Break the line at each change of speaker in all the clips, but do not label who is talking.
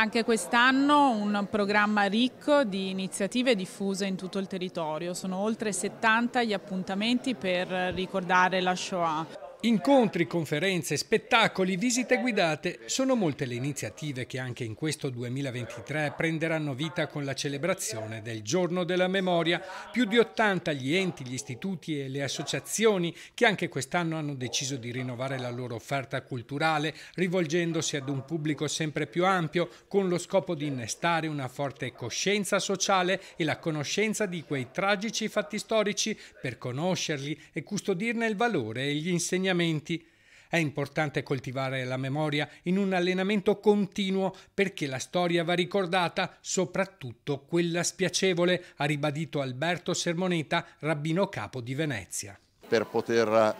Anche quest'anno un programma ricco di iniziative diffuse in tutto il territorio. Sono oltre 70 gli appuntamenti per ricordare la Shoah.
Incontri, conferenze, spettacoli, visite guidate, sono molte le iniziative che anche in questo 2023 prenderanno vita con la celebrazione del Giorno della Memoria. Più di 80 gli enti, gli istituti e le associazioni che anche quest'anno hanno deciso di rinnovare la loro offerta culturale, rivolgendosi ad un pubblico sempre più ampio, con lo scopo di innestare una forte coscienza sociale e la conoscenza di quei tragici fatti storici per conoscerli e custodirne il valore e gli insegnamenti insegnamenti. È importante coltivare la memoria in un allenamento continuo perché la storia va ricordata, soprattutto quella spiacevole, ha ribadito Alberto Sermoneta, rabbino capo di Venezia.
Per poter eh,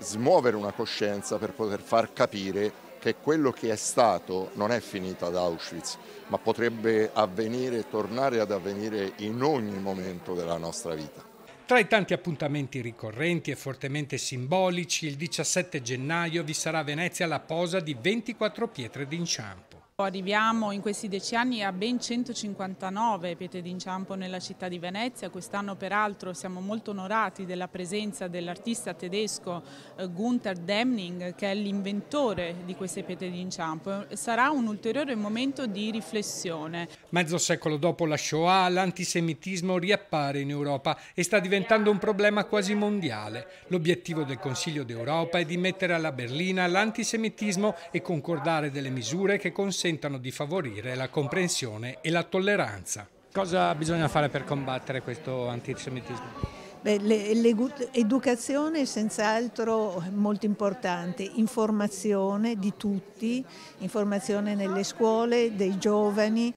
smuovere una coscienza, per poter far capire che quello che è stato non è finito ad Auschwitz, ma potrebbe avvenire, tornare ad avvenire in ogni momento della nostra vita.
Tra i tanti appuntamenti ricorrenti e fortemente simbolici, il 17 gennaio vi sarà a Venezia la posa di 24 pietre d'inciampo.
Arriviamo in questi dieci anni a ben 159 pietre d'inciampo nella città di Venezia, quest'anno peraltro siamo molto onorati della presenza dell'artista tedesco eh, Gunther Demning che è l'inventore di queste pietre d'inciampo. Sarà un ulteriore momento di riflessione.
Mezzo secolo dopo la Shoah l'antisemitismo riappare in Europa e sta diventando un problema quasi mondiale. L'obiettivo del Consiglio d'Europa è di mettere alla berlina l'antisemitismo e concordare delle misure che consentono consentano di favorire la comprensione e la tolleranza. Cosa bisogna fare per combattere questo antisemitismo?
l'educazione è senz'altro molto importante, informazione di tutti, informazione nelle scuole, dei giovani.